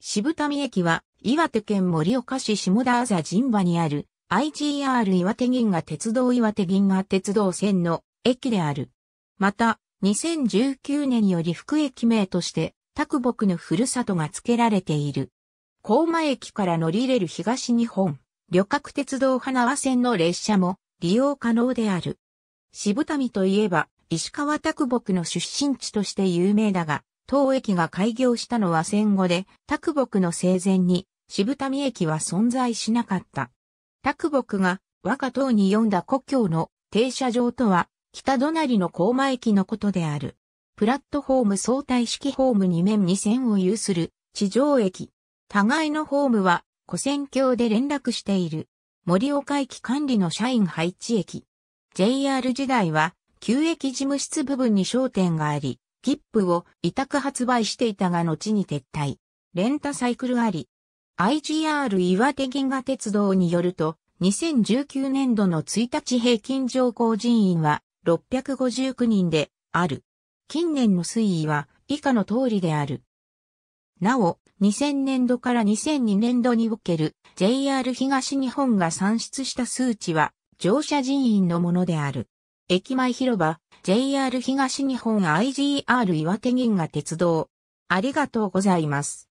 渋谷駅は、岩手県盛岡市下田あ神馬にある、IGR 岩手銀河鉄道岩手銀河鉄道線の駅である。また、2019年より副駅名として、拓木のふるさとが付けられている。高馬駅から乗り入れる東日本、旅客鉄道花輪線の列車も利用可能である。渋谷といえば、石川拓木の出身地として有名だが、当駅が開業したのは戦後で、拓木の生前に渋谷駅は存在しなかった。拓木が和歌等に読んだ故郷の停車場とは、北隣の高間駅のことである。プラットホーム相対式ホーム2面2線を有する地上駅。互いのホームは、古線橋で連絡している。森岡駅管理の社員配置駅。JR 時代は、旧駅事務室部分に商店があり、切符を委託発売していたが後に撤退。レンタサイクルあり。IGR 岩手銀河鉄道によると、2019年度の1日平均乗降人員は659人である。近年の推移は以下の通りである。なお、2000年度から2002年度における JR 東日本が算出した数値は乗車人員のものである。駅前広場、JR 東日本 IGR 岩手銀河鉄道。ありがとうございます。